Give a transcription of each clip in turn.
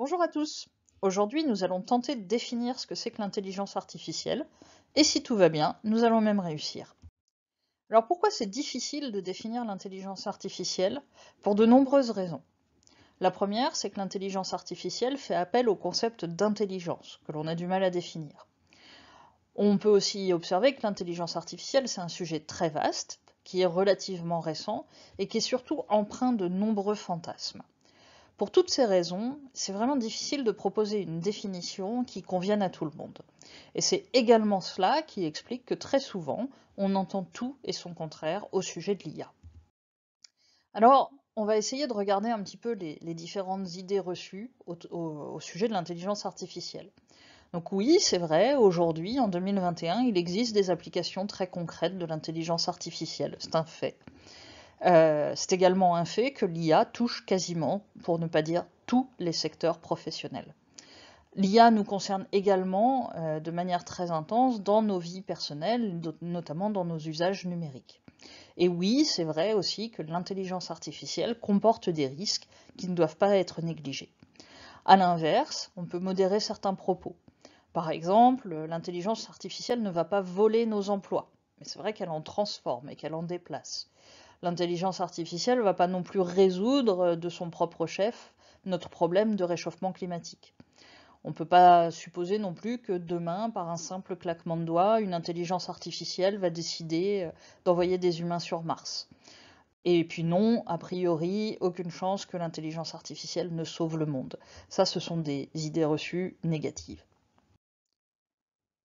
Bonjour à tous Aujourd'hui, nous allons tenter de définir ce que c'est que l'intelligence artificielle, et si tout va bien, nous allons même réussir. Alors pourquoi c'est difficile de définir l'intelligence artificielle Pour de nombreuses raisons. La première, c'est que l'intelligence artificielle fait appel au concept d'intelligence, que l'on a du mal à définir. On peut aussi observer que l'intelligence artificielle, c'est un sujet très vaste, qui est relativement récent, et qui est surtout empreint de nombreux fantasmes. Pour toutes ces raisons, c'est vraiment difficile de proposer une définition qui convienne à tout le monde. Et c'est également cela qui explique que très souvent, on entend tout et son contraire au sujet de l'IA. Alors, on va essayer de regarder un petit peu les, différentes idées reçues au sujet de l'intelligence artificielle. Donc oui, c'est vrai, aujourd'hui, en 2021, il existe des applications très concrètes de l'intelligence artificielle, c'est un fait. Euh, c'est également un fait que l'IA touche quasiment, pour ne pas dire tous les secteurs professionnels. L'IA nous concerne également euh, de manière très intense dans nos vies personnelles, notamment dans nos usages numériques. Et oui, c'est vrai aussi que l'intelligence artificielle comporte des risques qui ne doivent pas être négligés. A l'inverse, on peut modérer certains propos. Par exemple, l'intelligence artificielle ne va pas voler nos emplois, mais c'est vrai qu'elle en transforme et qu'elle en déplace. L'intelligence artificielle ne va pas non plus résoudre euh, de son propre chef notre problème de réchauffement climatique. On ne peut pas supposer non plus que demain, par un simple claquement de doigts, une intelligence artificielle va décider euh, d'envoyer des humains sur Mars. Et puis non, a priori, aucune chance que l'intelligence artificielle ne sauve le monde. Ça, ce sont des idées reçues négatives.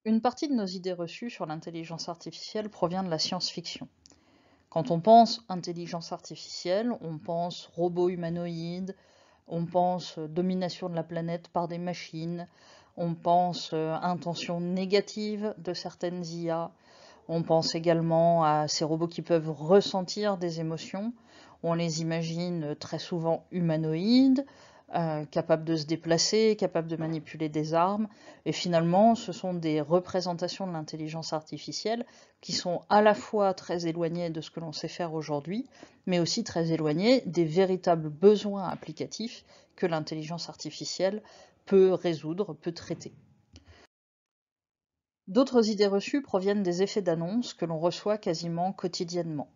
Une partie de nos idées reçues sur l'intelligence artificielle provient de la science-fiction. Quand on pense intelligence artificielle, on pense robots humanoïdes, on pense euh, domination de la planète par des machines, on pense euh, intention négative de certaines IA, on pense également à ces robots qui peuvent ressentir des émotions. On les imagine euh, très souvent humanoïdes, euh, capable de se déplacer, capable de manipuler des armes. Et finalement, ce sont des représentations de l'intelligence artificielle qui sont à la fois très éloignées de ce que l'on sait faire aujourd'hui, mais aussi très éloignées des véritables besoins applicatifs que l'intelligence artificielle peut résoudre, peut traiter. D'autres idées reçues proviennent des effets d'annonce que l'on reçoit quasiment quotidiennement.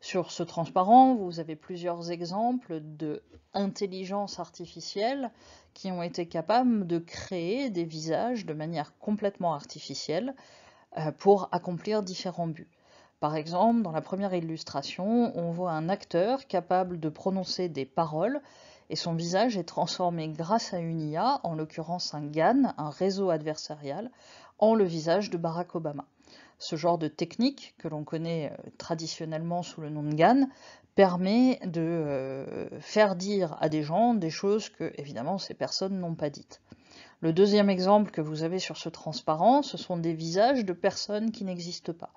Sur ce transparent, vous avez plusieurs exemples de intelligence artificielle qui ont été capables de créer des visages de manière complètement artificielle euh, pour accomplir différents buts. Par exemple, dans la première illustration, on voit un acteur capable de prononcer des paroles et son visage est transformé grâce à une IA, en l'occurrence un GAN, un réseau adversarial, en le visage de Barack Obama. Ce genre de technique, que l'on connaît euh, traditionnellement sous le nom de GAN, permet de euh, faire dire à des gens des choses que, évidemment, ces personnes n'ont pas dites. Le deuxième exemple que vous avez sur ce transparent, ce sont des visages de personnes qui n'existent pas.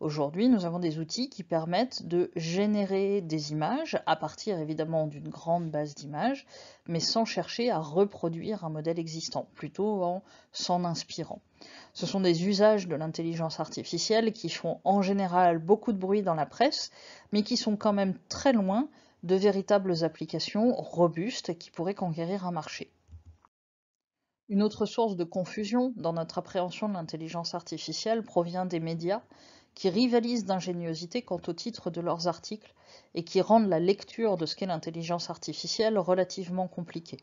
Aujourd'hui, nous avons des outils qui permettent de générer des images à partir évidemment d'une grande base d'images, mais sans chercher à reproduire un modèle existant, plutôt en s'en inspirant. Ce sont des usages de l'intelligence artificielle qui font en général beaucoup de bruit dans la presse, mais qui sont quand même très loin de véritables applications robustes qui pourraient conquérir un marché. Une autre source de confusion dans notre appréhension de l'intelligence artificielle provient des médias qui rivalisent d'ingéniosité quant au titre de leurs articles et qui rendent la lecture de ce qu'est l'intelligence artificielle relativement compliquée.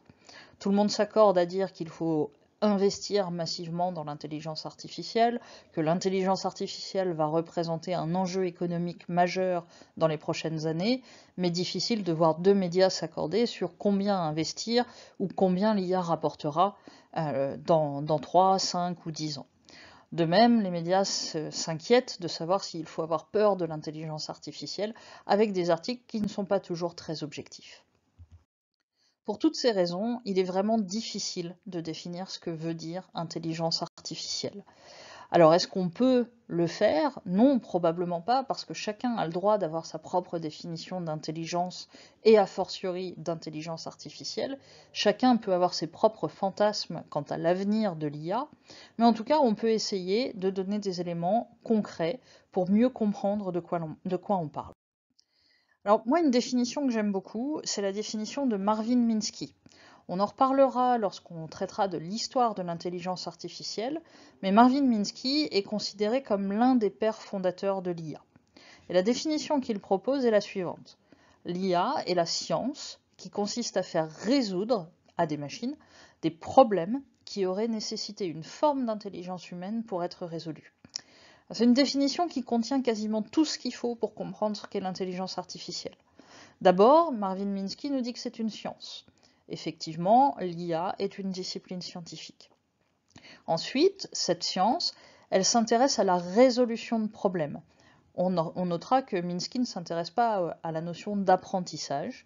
Tout le monde s'accorde à dire qu'il faut investir massivement dans l'intelligence artificielle, que l'intelligence artificielle va représenter un enjeu économique majeur dans les prochaines années, mais difficile de voir deux médias s'accorder sur combien investir ou combien l'IA rapportera euh, dans, dans 3, 5 ou 10 ans. De même, les médias s'inquiètent de savoir s'il faut avoir peur de l'intelligence artificielle avec des articles qui ne sont pas toujours très objectifs. Pour toutes ces raisons, il est vraiment difficile de définir ce que veut dire intelligence artificielle. Alors est-ce qu'on peut le faire Non, probablement pas, parce que chacun a le droit d'avoir sa propre définition d'intelligence et a fortiori d'intelligence artificielle. Chacun peut avoir ses propres fantasmes quant à l'avenir de l'IA, mais en tout cas on peut essayer de donner des éléments concrets pour mieux comprendre de quoi on, de quoi on parle. Alors moi, une définition que j'aime beaucoup, c'est la définition de Marvin Minsky. On en reparlera lorsqu'on traitera de l'histoire de l'intelligence artificielle, mais Marvin Minsky est considéré comme l'un des pères fondateurs de l'IA. Et la définition qu'il propose est la suivante. L'IA est la science qui consiste à faire résoudre à des machines des problèmes qui auraient nécessité une forme d'intelligence humaine pour être résolus. C'est une définition qui contient quasiment tout ce qu'il faut pour comprendre ce qu'est l'intelligence artificielle. D'abord, Marvin Minsky nous dit que c'est une science. Effectivement, l'IA est une discipline scientifique. Ensuite, cette science, elle s'intéresse à la résolution de problèmes. On, notera que Minsky ne s'intéresse pas à la notion d'apprentissage,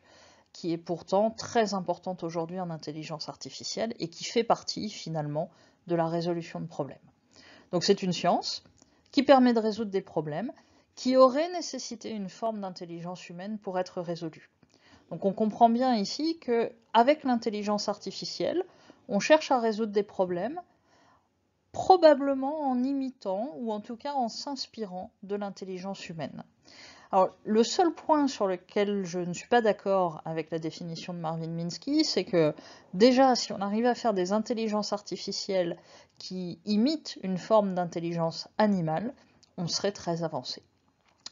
qui est pourtant très importante aujourd'hui en intelligence artificielle et qui fait partie finalement de la résolution de problèmes. Donc c'est une science, qui permet de résoudre des problèmes qui auraient nécessité une forme d'intelligence humaine pour être résolus. Donc on comprend bien ici que avec l'intelligence artificielle, on cherche à résoudre des problèmes probablement en imitant ou en tout cas en s'inspirant de l'intelligence humaine. Alors, le seul point sur lequel je ne suis pas d'accord avec la définition de Marvin Minsky, c'est que déjà, si on arrivait à faire des intelligences artificielles qui imitent une forme d'intelligence animale, on serait très avancé.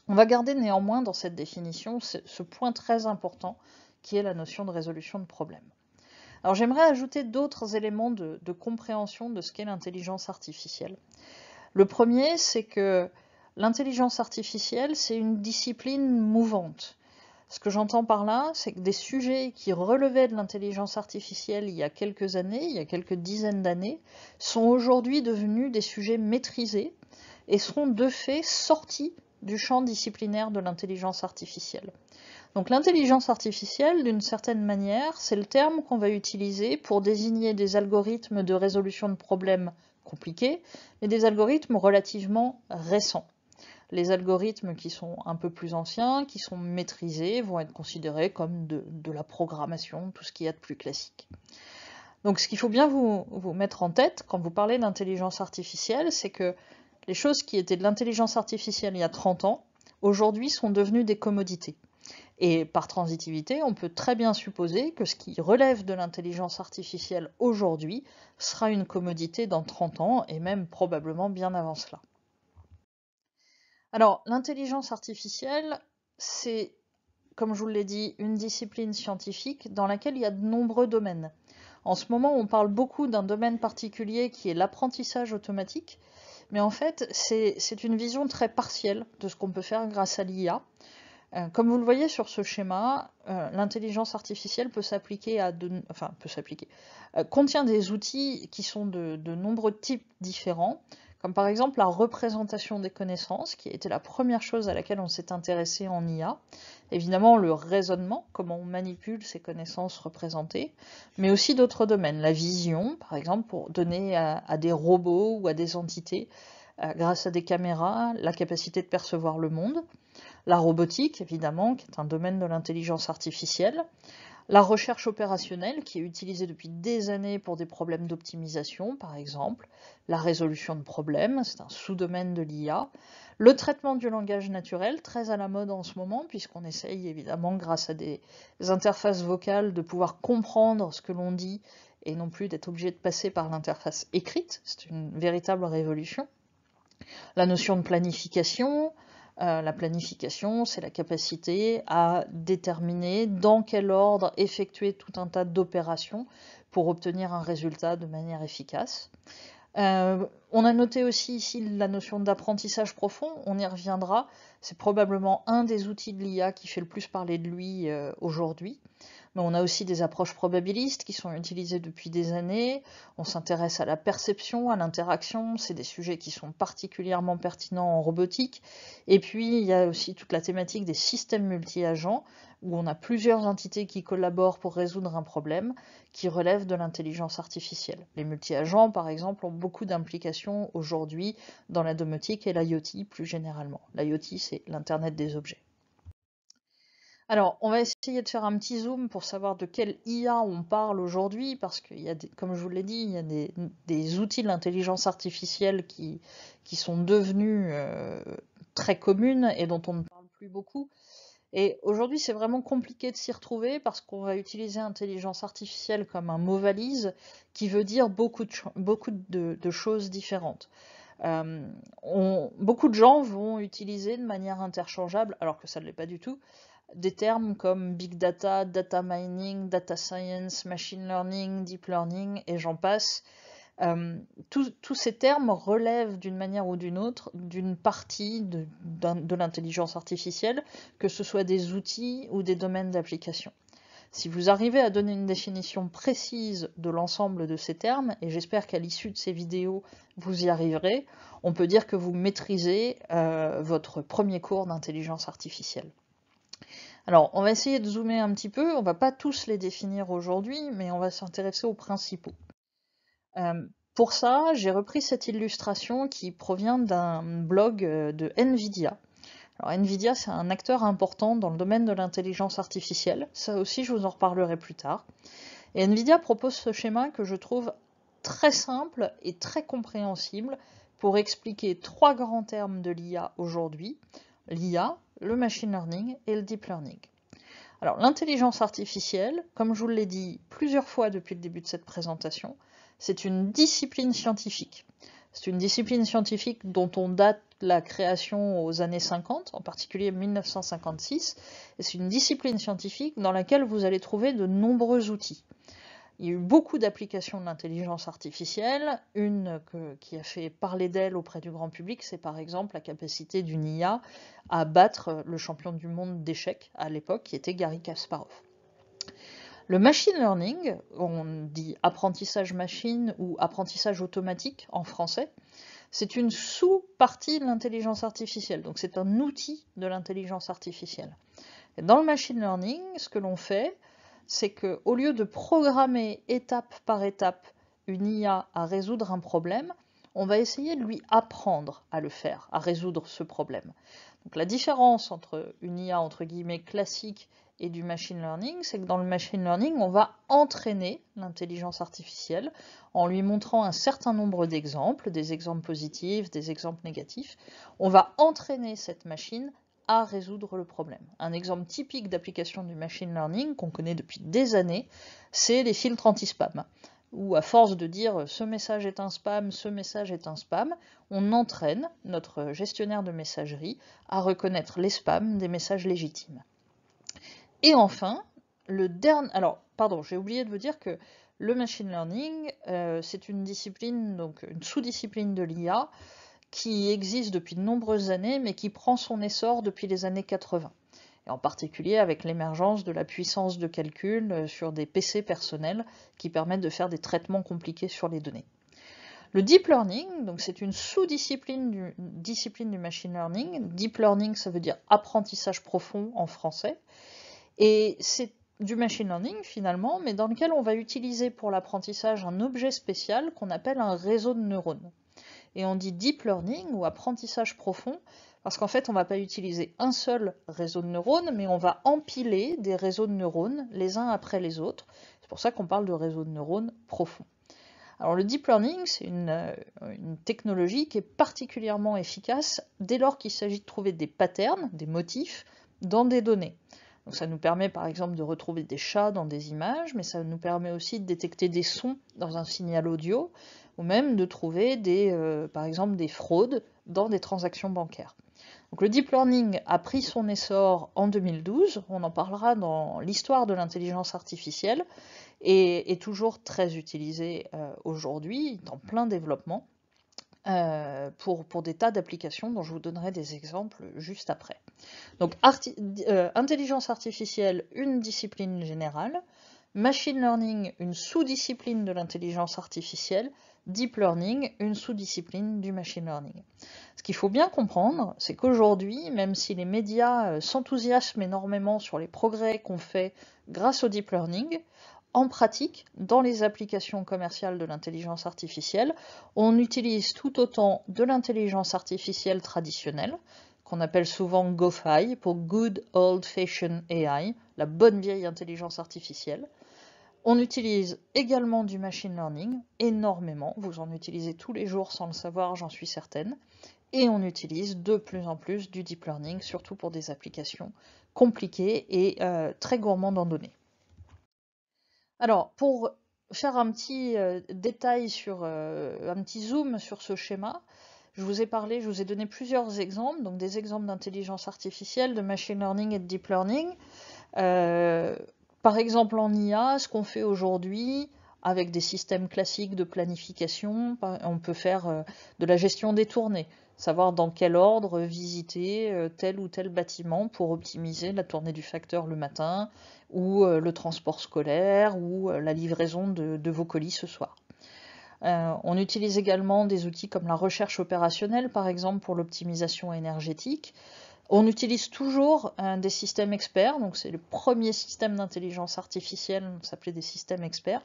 On va garder néanmoins dans cette définition ce point très important qui est la notion de résolution de problèmes. Alors j'aimerais ajouter d'autres éléments de, compréhension de ce qu'est l'intelligence artificielle. Le premier, c'est que L'intelligence artificielle, c'est une discipline mouvante. Ce que j'entends par là, c'est que des sujets qui relevaient de l'intelligence artificielle il y a quelques années, il y a quelques dizaines d'années, sont aujourd'hui devenus des sujets maîtrisés et seront de fait sortis du champ disciplinaire de l'intelligence artificielle. Donc l'intelligence artificielle, d'une certaine manière, c'est le terme qu'on va utiliser pour désigner des algorithmes de résolution de problèmes compliqués, et des algorithmes relativement récents. Les algorithmes qui sont un peu plus anciens, qui sont maîtrisés, vont être considérés comme de, la programmation, tout ce qu'il y a de plus classique. Donc ce qu'il faut bien vous, vous, mettre en tête quand vous parlez d'intelligence artificielle, c'est que les choses qui étaient de l'intelligence artificielle il y a 30 ans, aujourd'hui sont devenues des commodités. Et par transitivité, on peut très bien supposer que ce qui relève de l'intelligence artificielle aujourd'hui sera une commodité dans 30 ans et même probablement bien avant cela. Alors, l'intelligence artificielle, c'est, comme je vous l'ai dit, une discipline scientifique dans laquelle il y a de nombreux domaines. En ce moment, on parle beaucoup d'un domaine particulier qui est l'apprentissage automatique, mais en fait, c'est une vision très partielle de ce qu'on peut faire grâce à l'IA. Euh, comme vous le voyez sur ce schéma, euh, l'intelligence artificielle peut s'appliquer à de, enfin peut s'appliquer, euh, contient des outils qui sont de nombreux types différents, comme par exemple la représentation des connaissances, qui était la première chose à laquelle on s'est intéressé en IA. Évidemment, le raisonnement, comment on manipule ces connaissances représentées, mais aussi d'autres domaines. La vision, par exemple, pour donner à, des robots ou à des entités, euh, grâce à des caméras, la capacité de percevoir le monde. La robotique, évidemment, qui est un domaine de l'intelligence artificielle. La recherche opérationnelle qui est utilisée depuis des années pour des problèmes d'optimisation par exemple, la résolution de problèmes, c'est un sous-domaine de l'IA, le traitement du langage naturel, très à la mode en ce moment puisqu'on essaye évidemment grâce à des interfaces vocales de pouvoir comprendre ce que l'on dit et non plus d'être obligé de passer par l'interface écrite, c'est une véritable révolution. La notion de planification, euh, la planification, c'est la capacité à déterminer dans quel ordre effectuer tout un tas d'opérations pour obtenir un résultat de manière efficace. Euh, on a noté aussi ici la notion d'apprentissage profond, on y reviendra. C'est probablement un des outils de l'IA qui fait le plus parler de lui euh, aujourd'hui mais on a aussi des approches probabilistes qui sont utilisées depuis des années. On s'intéresse à la perception, à l'interaction. C'est des sujets qui sont particulièrement pertinents en robotique. Et puis, il y a aussi toute la thématique des systèmes multi-agents, où on a plusieurs entités qui collaborent pour résoudre un problème qui relève de l'intelligence artificielle. Les multi-agents, par exemple, ont beaucoup d'implications aujourd'hui dans la domotique et l'IoT plus généralement. L'IoT, c'est l'Internet des objets. Alors, on va essayer de faire un petit zoom pour savoir de quelle IA on parle aujourd'hui, parce que, y a, comme je vous l'ai dit, il y a des, outils d'intelligence artificielle qui, sont devenus euh, très communes et dont on ne parle plus beaucoup. Et aujourd'hui, c'est vraiment compliqué de s'y retrouver parce qu'on va utiliser intelligence artificielle comme un mot valise qui veut dire beaucoup de, choses différentes. Euh, beaucoup de gens vont utiliser de manière interchangeable, alors que ça ne l'est pas du tout, des termes comme big data, data mining, data science, machine learning, deep learning, et j'en passe. Euh, tous ces termes relèvent d'une manière ou d'une autre d'une partie de, l'intelligence artificielle, que ce soit des outils ou des domaines d'application. Si vous arrivez à donner une définition précise de l'ensemble de ces termes, et j'espère qu'à l'issue de ces vidéos, vous y arriverez, on peut dire que vous maîtrisez euh, votre premier cours d'intelligence artificielle. Alors, on va essayer de zoomer un petit peu. On va pas tous les définir aujourd'hui, mais on va s'intéresser aux principaux. Euh, pour ça, j'ai repris cette illustration qui provient d'un blog euh, de NVIDIA. Alors, NVIDIA, c'est un acteur important dans le domaine de l'intelligence artificielle. Ça aussi, je vous en reparlerai plus tard. Et NVIDIA propose ce schéma que je trouve très simple et très compréhensible pour expliquer trois grands termes de l'IA aujourd'hui. L'IA, le machine learning et le deep learning. Alors l'intelligence artificielle, comme je vous l'ai dit plusieurs fois depuis le début de cette présentation, c'est une discipline scientifique. C'est une discipline scientifique dont on date la création aux années 50, en particulier 1956, c'est une discipline scientifique dans laquelle vous allez trouver de nombreux outils. Il y a eu beaucoup d'applications de l'intelligence artificielle. Une qui a fait parler d'elle auprès du grand public, c'est par exemple la capacité d'une IA à battre le champion du monde d'échecs à l'époque, qui était Gary Kasparov. Le machine learning, on dit apprentissage machine ou apprentissage automatique en français, c'est une sous-partie de l'intelligence artificielle, donc c'est un outil de l'intelligence artificielle. dans le machine learning, ce que l'on fait, c'est que au lieu de programmer étape par étape une IA à résoudre un problème, on va essayer de lui apprendre à le faire, à résoudre ce problème. Donc la différence entre une IA entre guillemets classique et du machine learning, c'est que dans le machine learning, on va entraîner l'intelligence artificielle en lui montrant un certain nombre d'exemples, des exemples positifs, des exemples négatifs. On va entraîner cette machine à résoudre le problème. Un exemple typique d'application du machine learning qu'on connaît depuis des années, c'est les filtres anti-spam, où à force de dire euh, ce message est un spam, ce message est un spam, on entraîne notre gestionnaire de messagerie à reconnaître les spams des messages légitimes. Et enfin, le dernier... Alors, pardon, j'ai oublié de vous dire que le machine learning, euh, c'est une discipline, donc une sous-discipline de l'IA, qui existe depuis de nombreuses années, mais qui prend son essor depuis les années 80, et en particulier avec l'émergence de la puissance de calcul euh, sur des PC personnels qui permettent de faire des traitements compliqués sur les données. Le deep learning, donc c'est une sous-discipline du, discipline du machine learning. Deep learning, ça veut dire apprentissage profond en français. Et c'est du machine learning finalement, mais dans lequel on va utiliser pour l'apprentissage un objet spécial qu'on appelle un réseau de neurones. Et on dit deep learning ou apprentissage profond parce qu'en fait, on ne va pas utiliser un seul réseau de neurones, mais on va empiler des réseaux de neurones les uns après les autres. C'est pour ça qu'on parle de réseau de neurones profond. Alors le deep learning, c'est une, euh, une, technologie qui est particulièrement efficace dès lors qu'il s'agit de trouver des patterns, des motifs, dans des données. Donc ça nous permet par exemple de retrouver des chats dans des images, mais ça nous permet aussi de détecter des sons dans un signal audio, ou même de trouver des, euh, par exemple des fraudes dans des transactions bancaires. le deep learning a pris son essor en 2012, on en parlera dans l'histoire de l'intelligence artificielle, et est toujours très utilisé euh, aujourd'hui, dans plein développement. Euh, pour, des tas d'applications dont je vous donnerai des exemples juste après. Donc euh, intelligence artificielle, une discipline générale, machine learning, une sous-discipline de l'intelligence artificielle, deep learning, une sous-discipline du machine learning. Ce qu'il faut bien comprendre, c'est qu'aujourd'hui, même si les médias euh, s'enthousiasment énormément sur les progrès qu'on fait grâce au deep learning, en pratique, dans les applications commerciales de l'intelligence artificielle, on utilise tout autant de l'intelligence artificielle traditionnelle, qu'on appelle souvent GoFi, pour Good Old Fashioned AI, la bonne vieille intelligence artificielle. On utilise également du machine learning, énormément, vous en utilisez tous les jours sans le savoir, j'en suis certaine, et on utilise de plus en plus du deep learning, surtout pour des applications compliquées et euh, très gourmandes en données. Alors, pour faire un petit euh, détail sur euh, un petit zoom sur ce schéma, je vous ai parlé, je vous ai donné plusieurs exemples, donc des exemples d'intelligence artificielle, de machine learning et de deep learning. Euh, par exemple en IA, ce qu'on fait aujourd'hui avec des systèmes classiques de planification, on peut faire de la gestion tournées savoir dans quel ordre visiter euh, tel ou tel bâtiment pour optimiser la tournée du facteur le matin, ou euh, le transport scolaire, ou euh, la livraison de, vos colis ce soir. on utilise également des outils comme la recherche opérationnelle, par exemple pour l'optimisation énergétique. On utilise toujours des systèmes experts, donc c'est le premier système d'intelligence artificielle, on s'appelait des systèmes experts,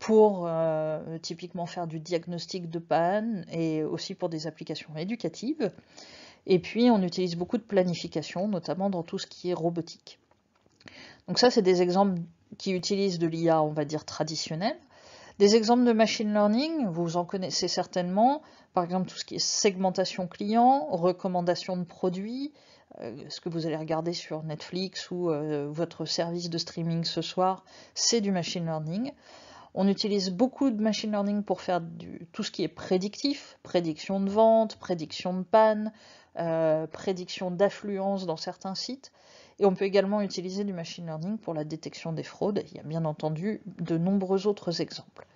pour euh, typiquement faire du diagnostic de panne et aussi pour des applications éducatives. Et puis on utilise beaucoup de planification, notamment dans tout ce qui est robotique. Donc ça, c'est des exemples qui utilisent de l'IA, on va dire, traditionnelle. Des exemples de machine learning, vous en connaissez certainement, par exemple tout ce qui est segmentation client, recommandation de produits, euh, ce que vous allez regarder sur Netflix ou euh, votre service de streaming ce soir, c'est du machine learning. On utilise beaucoup de machine learning pour faire du, tout ce qui est prédictif, prédiction de vente, prédiction de panne, euh, prédiction d'affluence dans certains sites. Et on peut également utiliser du machine learning pour la détection des fraudes. Il y a bien entendu de nombreux autres exemples.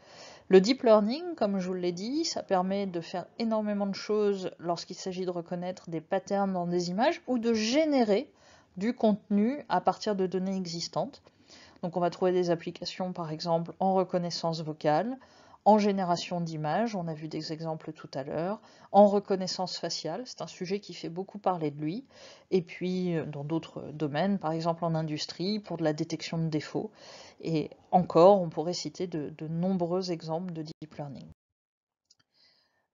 Le deep learning, comme je vous l'ai dit, ça permet de faire énormément de choses lorsqu'il s'agit de reconnaître des patterns dans des images ou de générer du contenu à partir de données existantes. Donc on va trouver des applications par exemple en reconnaissance vocale, en génération d'images, on a vu des exemples tout à l'heure, en reconnaissance faciale, c'est un sujet qui fait beaucoup parler de lui, et puis euh, dans d'autres domaines, par exemple en industrie, pour de la détection de défauts, et encore, on pourrait citer de, de nombreux exemples de deep learning.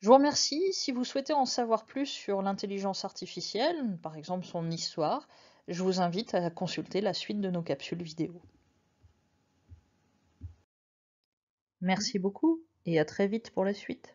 Je vous remercie. Si vous souhaitez en savoir plus sur l'intelligence artificielle, par exemple son histoire, je vous invite à consulter la suite de nos capsules vidéo. Merci beaucoup et à très vite pour la suite.